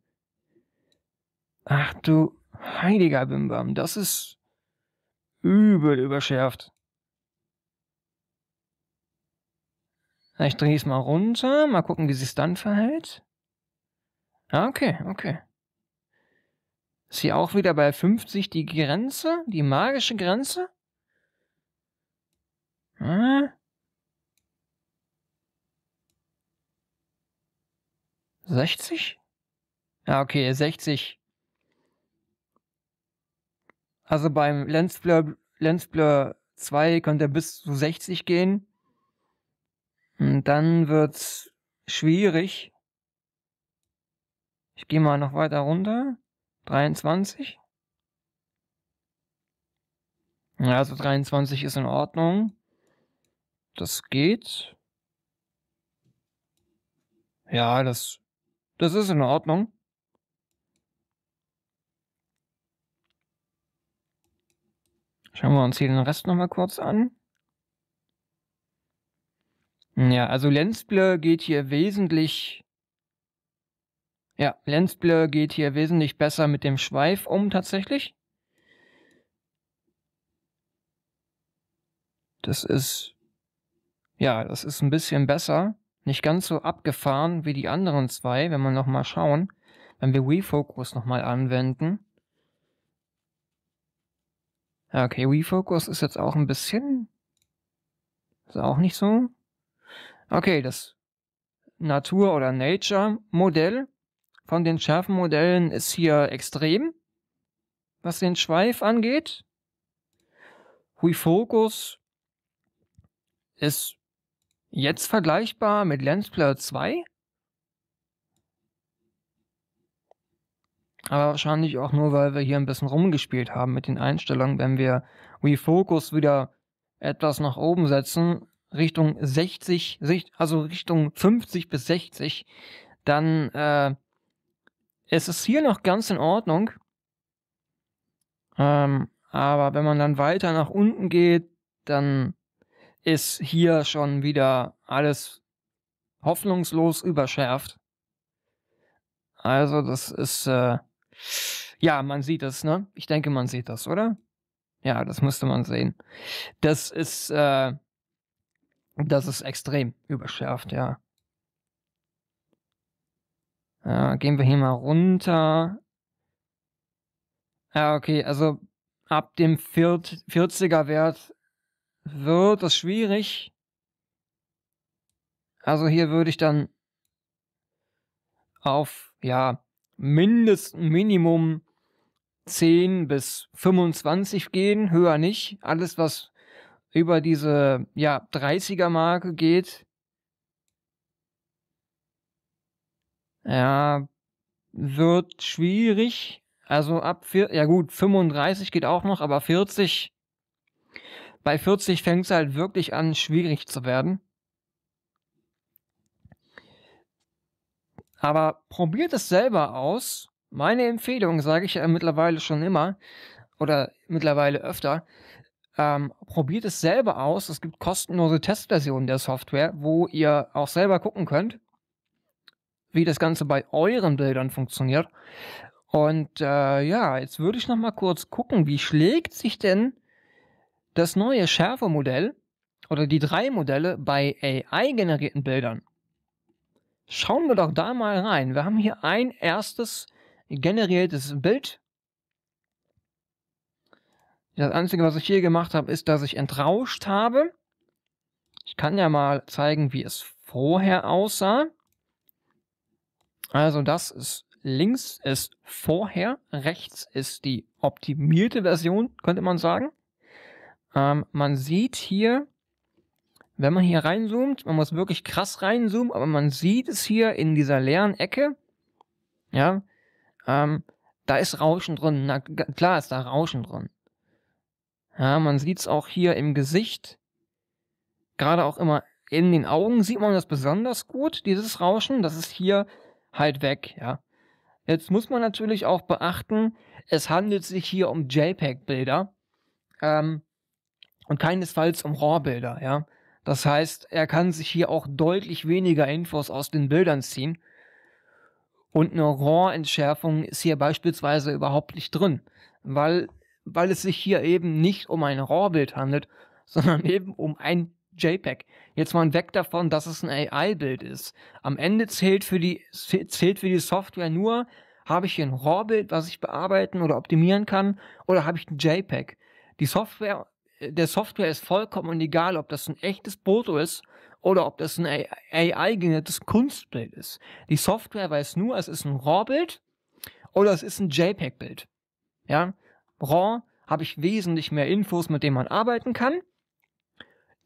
Ach du heiliger Bimbam, das ist übel überschärft. Ich drehe es mal runter, mal gucken, wie sich dann verhält. Ah, okay, okay. Ist hier auch wieder bei 50 die Grenze? Die magische Grenze? Hm? Sechzig? Ja, okay, 60. Also beim Lensblur, Lensblur 2 könnte er bis zu 60 gehen. Und dann wird's schwierig. Ich gehe mal noch weiter runter. 23. Ja, also 23 ist in Ordnung. Das geht. Ja, das, das ist in Ordnung. Schauen wir uns hier den Rest nochmal kurz an. Ja, also Lenzble geht hier wesentlich ja, Lensblur geht hier wesentlich besser mit dem Schweif um tatsächlich. Das ist, ja, das ist ein bisschen besser. Nicht ganz so abgefahren wie die anderen zwei, wenn wir nochmal schauen. Wenn wir Refocus nochmal anwenden. Ja, okay, Refocus ist jetzt auch ein bisschen, ist auch nicht so. Okay, das Natur- oder Nature-Modell von den scharfen Modellen ist hier extrem, was den Schweif angeht. Hui Focus ist jetzt vergleichbar mit Lensplayer 2. Aber wahrscheinlich auch nur, weil wir hier ein bisschen rumgespielt haben mit den Einstellungen. Wenn wir Refocus wieder etwas nach oben setzen, Richtung 60, also Richtung 50 bis 60, dann äh, es ist hier noch ganz in Ordnung. Ähm, aber wenn man dann weiter nach unten geht, dann ist hier schon wieder alles hoffnungslos überschärft. Also das ist, äh, ja, man sieht es, ne? Ich denke, man sieht das, oder? Ja, das müsste man sehen. Das ist, äh, das ist extrem überschärft, ja gehen wir hier mal runter. Ja, okay, also ab dem 40er Wert wird es schwierig. Also hier würde ich dann auf, ja, mindestens Minimum 10 bis 25 gehen, höher nicht. Alles, was über diese, ja, 30er Marke geht, Ja, wird schwierig. Also ab vier, ja gut, 35 geht auch noch, aber 40. Bei 40 fängt es halt wirklich an, schwierig zu werden. Aber probiert es selber aus. Meine Empfehlung, sage ich ja mittlerweile schon immer oder mittlerweile öfter, ähm, probiert es selber aus. Es gibt kostenlose Testversionen der Software, wo ihr auch selber gucken könnt, wie das Ganze bei euren Bildern funktioniert. Und äh, ja, jetzt würde ich noch mal kurz gucken, wie schlägt sich denn das neue Schärfe-Modell oder die drei Modelle bei AI-generierten Bildern? Schauen wir doch da mal rein. Wir haben hier ein erstes generiertes Bild. Das Einzige, was ich hier gemacht habe, ist, dass ich entrauscht habe. Ich kann ja mal zeigen, wie es vorher aussah. Also das ist links ist vorher, rechts ist die optimierte Version, könnte man sagen. Ähm, man sieht hier, wenn man hier reinzoomt, man muss wirklich krass reinzoomen, aber man sieht es hier in dieser leeren Ecke. Ja, ähm, da ist Rauschen drin. Na klar ist da Rauschen drin. Ja, man sieht es auch hier im Gesicht. Gerade auch immer in den Augen sieht man das besonders gut, dieses Rauschen. Das ist hier halt weg, ja. Jetzt muss man natürlich auch beachten, es handelt sich hier um JPEG-Bilder ähm, und keinesfalls um RAW-Bilder, ja. Das heißt, er kann sich hier auch deutlich weniger Infos aus den Bildern ziehen. Und eine RAW-Entschärfung ist hier beispielsweise überhaupt nicht drin, weil, weil es sich hier eben nicht um ein RAW-Bild handelt, sondern eben um ein JPEG. Jetzt mal weg davon, dass es ein AI-Bild ist. Am Ende zählt für die, zählt für die Software nur, habe ich hier ein RAW-Bild, was ich bearbeiten oder optimieren kann, oder habe ich ein JPEG? Die Software, der Software ist vollkommen egal, ob das ein echtes Foto ist oder ob das ein AI-generiertes Kunstbild ist. Die Software weiß nur, es ist ein RAW-Bild oder es ist ein JPEG-Bild. Ja, RAW habe ich wesentlich mehr Infos, mit denen man arbeiten kann.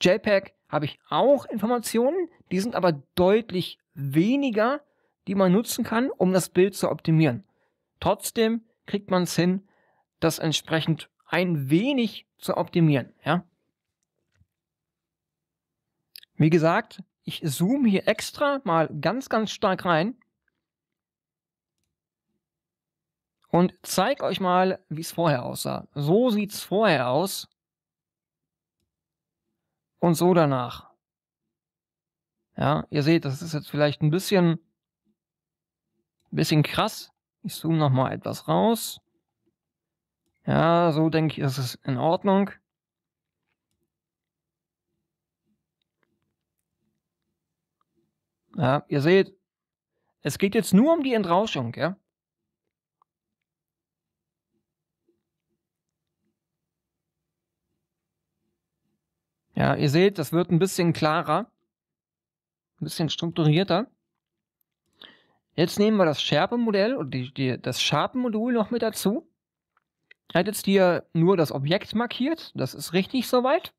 JPEG habe ich auch Informationen, die sind aber deutlich weniger, die man nutzen kann, um das Bild zu optimieren. Trotzdem kriegt man es hin, das entsprechend ein wenig zu optimieren. Ja? Wie gesagt, ich zoome hier extra mal ganz, ganz stark rein und zeige euch mal, wie es vorher aussah. So sieht es vorher aus und so danach. Ja, ihr seht, das ist jetzt vielleicht ein bisschen, bisschen krass. Ich zoome nochmal etwas raus. Ja, so denke ich, ist es in Ordnung. Ja, ihr seht, es geht jetzt nur um die Entrauschung, ja. Ja, ihr seht, das wird ein bisschen klarer, ein bisschen strukturierter. Jetzt nehmen wir das Schärpemodell oder die, die, das Sharpen-Modul noch mit dazu. Er hat jetzt hier nur das Objekt markiert, das ist richtig soweit.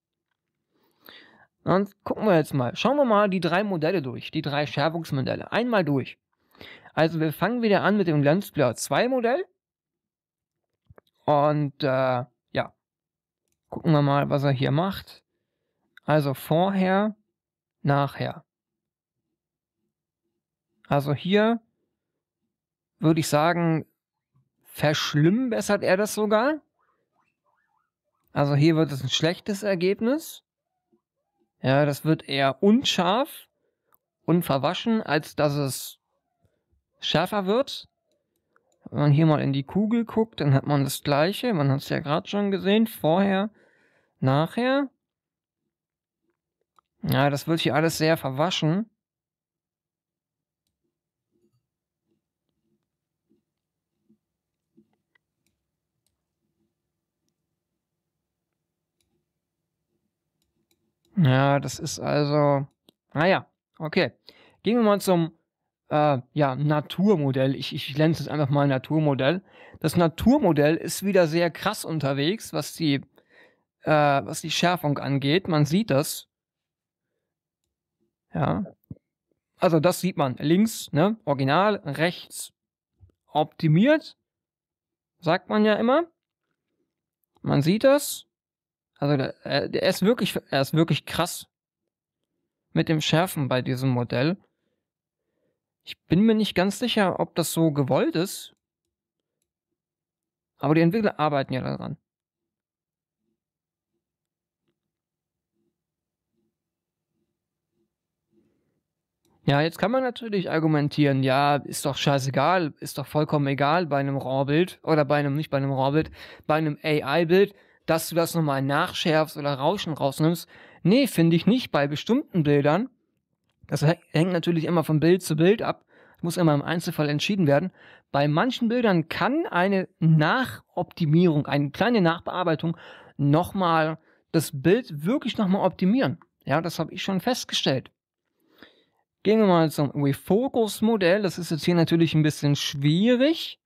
Dann gucken wir jetzt mal, schauen wir mal die drei Modelle durch, die drei Schärfungsmodelle, einmal durch. Also wir fangen wieder an mit dem Lensblur 2 Modell. Und äh, ja, gucken wir mal, was er hier macht. Also vorher, nachher. Also hier würde ich sagen, verschlimmbessert er das sogar. Also hier wird es ein schlechtes Ergebnis. Ja, das wird eher unscharf und verwaschen, als dass es schärfer wird. Wenn man hier mal in die Kugel guckt, dann hat man das gleiche. Man hat es ja gerade schon gesehen, vorher, nachher. Ja, das wird hier alles sehr verwaschen. Ja, das ist also. Naja, okay. Gehen wir mal zum äh, ja, Naturmodell. Ich, ich nenne es jetzt einfach mal Naturmodell. Das Naturmodell ist wieder sehr krass unterwegs, was die, äh, was die Schärfung angeht. Man sieht das. Ja. Also das sieht man links, ne? Original, rechts optimiert, sagt man ja immer. Man sieht das. Also der, äh, der ist wirklich, er ist wirklich krass mit dem Schärfen bei diesem Modell. Ich bin mir nicht ganz sicher, ob das so gewollt ist. Aber die Entwickler arbeiten ja daran. Ja, jetzt kann man natürlich argumentieren, ja, ist doch scheißegal, ist doch vollkommen egal bei einem RAW-Bild oder bei einem, nicht bei einem RAW-Bild, bei einem AI-Bild, dass du das nochmal nachschärfst oder Rauschen rausnimmst. Nee, finde ich nicht bei bestimmten Bildern. Das hängt natürlich immer von Bild zu Bild ab, muss immer im Einzelfall entschieden werden. Bei manchen Bildern kann eine Nachoptimierung, eine kleine Nachbearbeitung nochmal das Bild wirklich nochmal optimieren. Ja, das habe ich schon festgestellt. Gehen wir mal zum Refocus-Modell. Das ist jetzt hier natürlich ein bisschen schwierig,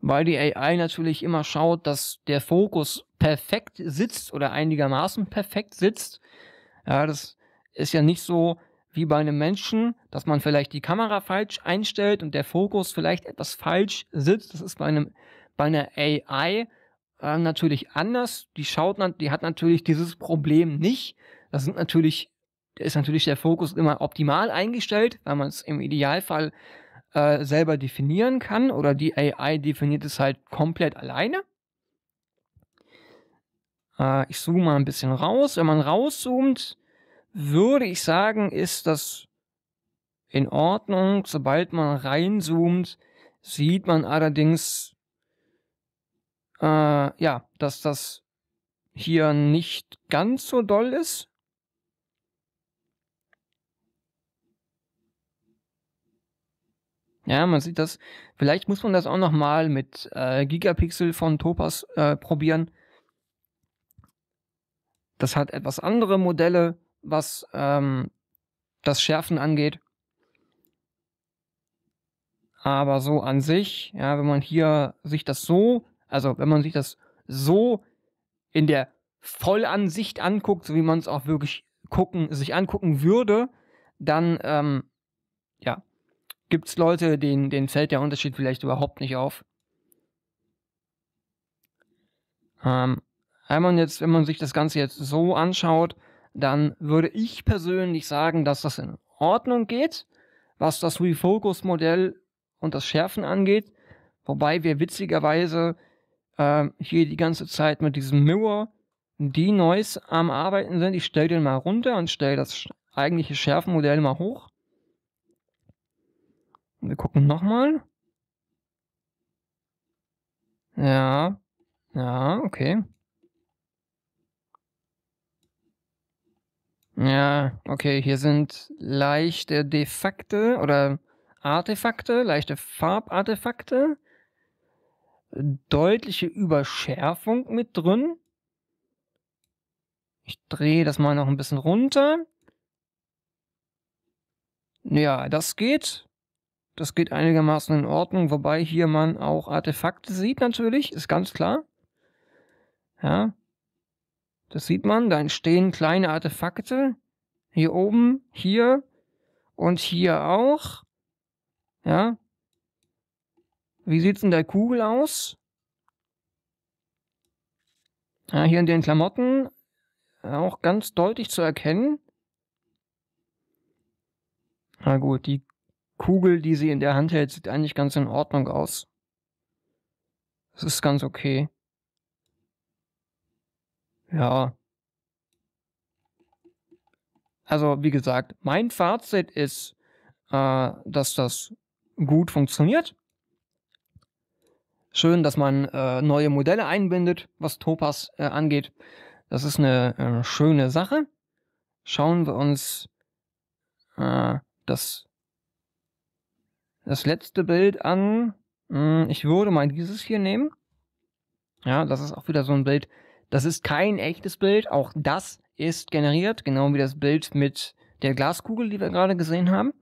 weil die AI natürlich immer schaut, dass der Fokus perfekt sitzt oder einigermaßen perfekt sitzt. Ja, das ist ja nicht so wie bei einem Menschen, dass man vielleicht die Kamera falsch einstellt und der Fokus vielleicht etwas falsch sitzt. Das ist bei einem bei einer AI äh, natürlich anders. Die schaut, die hat natürlich dieses Problem nicht. Das sind natürlich, ist natürlich der Fokus immer optimal eingestellt, weil man es im Idealfall äh, selber definieren kann oder die AI definiert es halt komplett alleine. Äh, ich zoome mal ein bisschen raus. Wenn man rauszoomt, würde ich sagen, ist das in Ordnung. Sobald man reinzoomt, sieht man allerdings, äh, ja, dass das hier nicht ganz so doll ist. Ja, man sieht das. Vielleicht muss man das auch nochmal mit äh, Gigapixel von Topaz äh, probieren. Das hat etwas andere Modelle, was ähm, das Schärfen angeht. Aber so an sich, ja, wenn man hier sich das so, also wenn man sich das so in der Vollansicht anguckt, so wie man es auch wirklich gucken, sich angucken würde, dann, ähm, ja, gibt es Leute, denen, denen fällt der Unterschied vielleicht überhaupt nicht auf. Ähm, wenn man jetzt, wenn man sich das Ganze jetzt so anschaut, dann würde ich persönlich sagen, dass das in Ordnung geht, was das Refocus-Modell und das Schärfen angeht. Wobei wir witzigerweise äh, hier die ganze Zeit mit diesem Mirror die Noise am Arbeiten sind. Ich stelle den mal runter und stelle das eigentliche Schärfenmodell mal hoch. Wir gucken nochmal. Ja. Ja, okay. Ja, okay, hier sind leichte Defekte oder Artefakte, leichte Farbartefakte, deutliche Überschärfung mit drin. Ich drehe das mal noch ein bisschen runter. Ja, das geht. Das geht einigermaßen in Ordnung, wobei hier man auch Artefakte sieht natürlich, ist ganz klar. Ja, das sieht man, da entstehen kleine Artefakte. Hier oben, hier und hier auch. Ja. Wie sieht es in der Kugel aus? Ja, hier in den Klamotten auch ganz deutlich zu erkennen. Na gut, die Kugel, die sie in der Hand hält, sieht eigentlich ganz in Ordnung aus. Das ist ganz okay. Ja. Also, wie gesagt, mein Fazit ist, äh, dass das gut funktioniert. Schön, dass man äh, neue Modelle einbindet, was Topaz äh, angeht. Das ist eine äh, schöne Sache. Schauen wir uns äh, das das letzte Bild an. Hm, ich würde mal dieses hier nehmen. Ja, das ist auch wieder so ein Bild. Das ist kein echtes Bild. Auch das ist generiert, genau wie das Bild mit der Glaskugel, die wir gerade gesehen haben.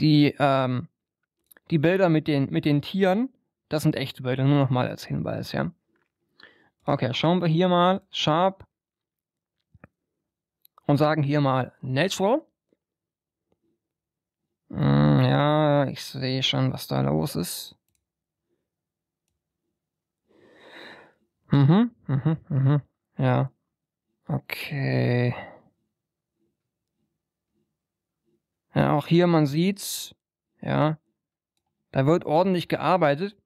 Die, ähm, die Bilder mit den, mit den Tieren, das sind echte Bilder, nur nochmal als Hinweis, ja. Okay, schauen wir hier mal Sharp und sagen hier mal Natural. Mm ich sehe schon, was da los ist. Mhm, mhm, mhm. Ja. Okay. Ja, auch hier, man sieht's. Ja. Da wird ordentlich gearbeitet.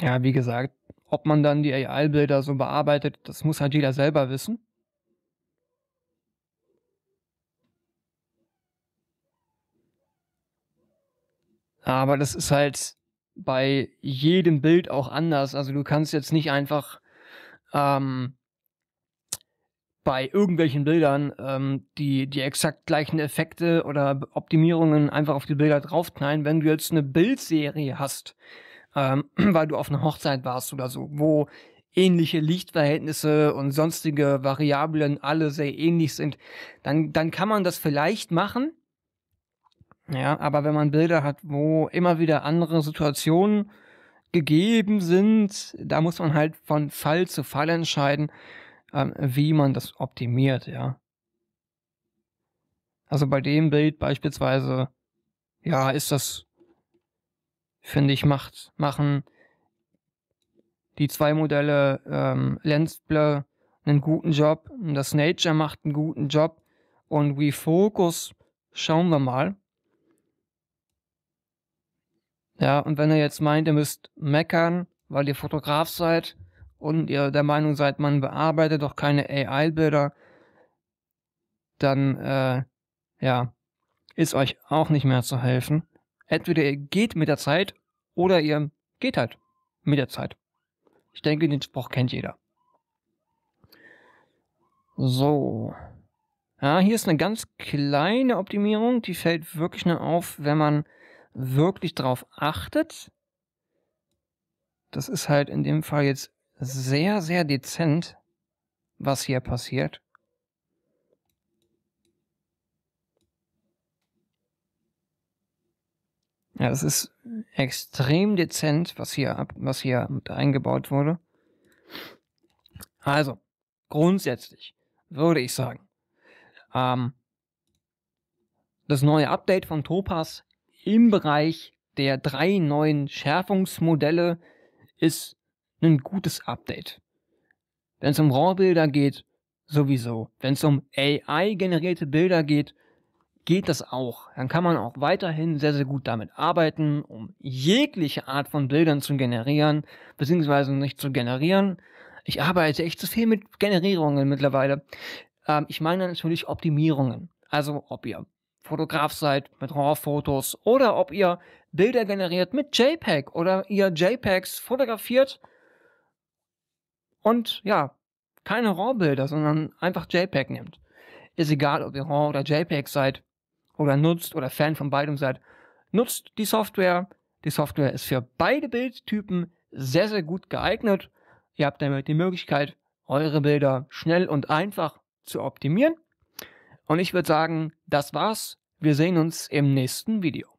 Ja, wie gesagt, ob man dann die AI-Bilder so bearbeitet, das muss halt jeder selber wissen. Aber das ist halt bei jedem Bild auch anders. Also du kannst jetzt nicht einfach ähm, bei irgendwelchen Bildern ähm, die, die exakt gleichen Effekte oder Optimierungen einfach auf die Bilder draufknallen. Wenn du jetzt eine Bildserie hast, ähm, weil du auf einer Hochzeit warst oder so, wo ähnliche Lichtverhältnisse und sonstige Variablen alle sehr ähnlich sind, dann, dann kann man das vielleicht machen. Ja, aber wenn man Bilder hat, wo immer wieder andere Situationen gegeben sind, da muss man halt von Fall zu Fall entscheiden, ähm, wie man das optimiert, ja. Also bei dem Bild beispielsweise, ja, ist das finde ich, macht, machen die zwei Modelle ähm, Lens Blur einen guten Job, das Nature macht einen guten Job und Refocus schauen wir mal. Ja, und wenn ihr jetzt meint, ihr müsst meckern, weil ihr Fotograf seid und ihr der Meinung seid, man bearbeitet doch keine AI-Bilder, dann äh, ja, ist euch auch nicht mehr zu helfen. Entweder ihr geht mit der Zeit oder ihr geht halt mit der Zeit. Ich denke, den Spruch kennt jeder. So. Ja, hier ist eine ganz kleine Optimierung, die fällt wirklich nur auf, wenn man wirklich drauf achtet. Das ist halt in dem Fall jetzt sehr, sehr dezent, was hier passiert. Ja, das ist extrem dezent, was hier, ab, was hier eingebaut wurde. Also, grundsätzlich würde ich sagen, ähm, das neue Update von Topaz im Bereich der drei neuen Schärfungsmodelle ist ein gutes Update. Wenn es um RAW-Bilder geht, sowieso. Wenn es um AI-generierte Bilder geht, geht das auch. Dann kann man auch weiterhin sehr, sehr gut damit arbeiten, um jegliche Art von Bildern zu generieren, beziehungsweise nicht zu generieren. Ich arbeite echt zu viel mit Generierungen mittlerweile. Ähm, ich meine natürlich Optimierungen. Also ob ihr Fotograf seid mit RAW-Fotos oder ob ihr Bilder generiert mit JPEG oder ihr JPEGs fotografiert und ja, keine RAW-Bilder, sondern einfach JPEG nimmt. Ist egal, ob ihr RAW oder JPEG seid oder nutzt oder Fan von beidem seid, nutzt die Software. Die Software ist für beide Bildtypen sehr, sehr gut geeignet. Ihr habt damit die Möglichkeit, eure Bilder schnell und einfach zu optimieren. Und ich würde sagen, das war's. Wir sehen uns im nächsten Video.